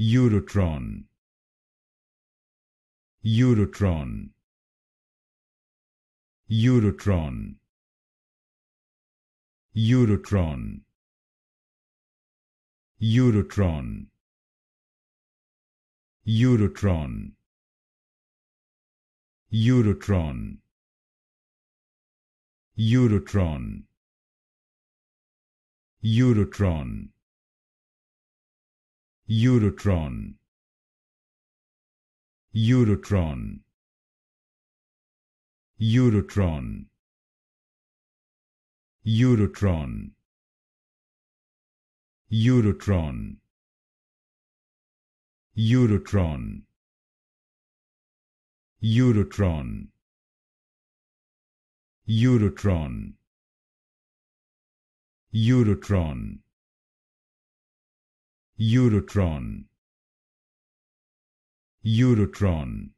Eurotron Eurotron Eurotron Eurotron Eurotron Eurotron Eurotron Eurotron Eurotron Eurotron Eurotron Eurotron Eurotron Eurotron Eurotron Eurotron Eurotron Eurotron Eurotron Eurotron